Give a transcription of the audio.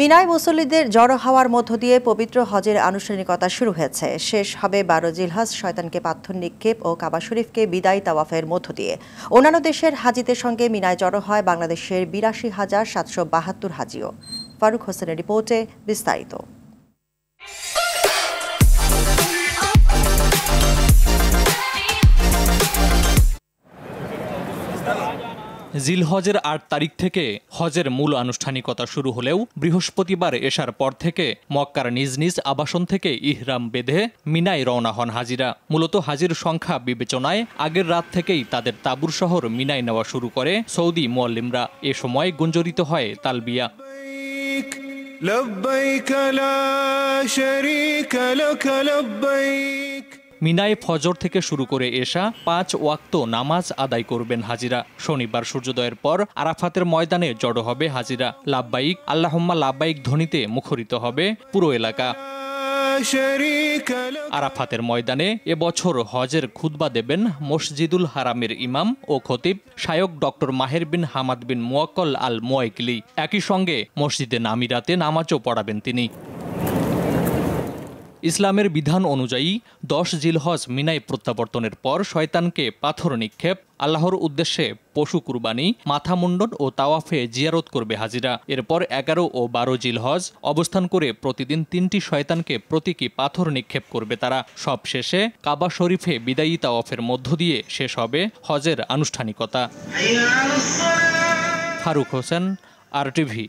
মিনায় মুসল্লিদের জড়ো হওয়ার মধ্য দিয়ে পবিত্র হজের আনুষ্ঠানিকতা শুরু হয়েছে শেষ হবে বারো জিলহাজ শয়তানকে পাথর নিক্ষেপ ও কাবা শরীফকে বিদায় তাওয়াফের মধ্য দিয়ে অন্যান্য দেশের হাজিদের সঙ্গে মিনায় জড়ো হয় বাংলাদেশের বিরাশি হাজার সাতশো বাহাত্তর হাজিও ফারুক হোসেনের রিপোর্টে বিস্তারিত জিলহজের আট তারিখ থেকে হজের মূল আনুষ্ঠানিকতা শুরু হলেও বৃহস্পতিবার এসার পর থেকে মক্কার নিজ নিজ আবাসন থেকে ইহরাম বেঁধে মিনায় রওনা হন হাজিরা মূলত হাজির সংখ্যা বিবেচনায় আগের রাত থেকেই তাদের তাবুর শহর মিনায় নেওয়া শুরু করে সৌদি মোয়াল্লিমরা এ সময় গুঞ্জরিত হয় তালবিয়া لبيك لا شريك لك لبيك মিনায় ফজর থেকে শুরু করে এসা পাঁচ ওয়াক্ত নামাজ আদায় করবেন হাজিরা শনিবার সূর্যোদয়ের পর আরাফাতের ময়দানে জড়ো হবে হাজিরা লাব্বাইক আল্লাহম্মা লাব্বাইক ধ্বনিতে মুখরিত হবে পুরো এলাকা আরাফাতের ময়দানে এবছর হজের খুতবা দেবেন মসজিদুল হারামের ইমাম ও খতিব শায়ক ডক্টর মাহের বিন হামাদ বিন মুয়াক্কল আল মোয়াইকলি একই সঙ্গে মসজিদে নামিরাতে নামাজও পড়াবেন তিনি ইসলামের বিধান অনুযায়ী দশ জিলহজ মিনায় প্রত্যাবর্তনের পর শয়তানকে পাথর নিক্ষেপ আল্লাহর উদ্দেশ্যে পশু কুরবানি মাথা মুন্ডন ও তাওয়াফে জিয়ারত করবে হাজিরা এরপর এগারো ও বারো জিলহজ অবস্থান করে প্রতিদিন তিনটি শয়তানকে প্রতীকী পাথর নিক্ষেপ করবে তারা সব শেষে কাবা শরীফে বিদায়ী তাওয়াফের মধ্য দিয়ে শেষ হবে হজের আনুষ্ঠানিকতা ফারুক হোসেন আর টিভি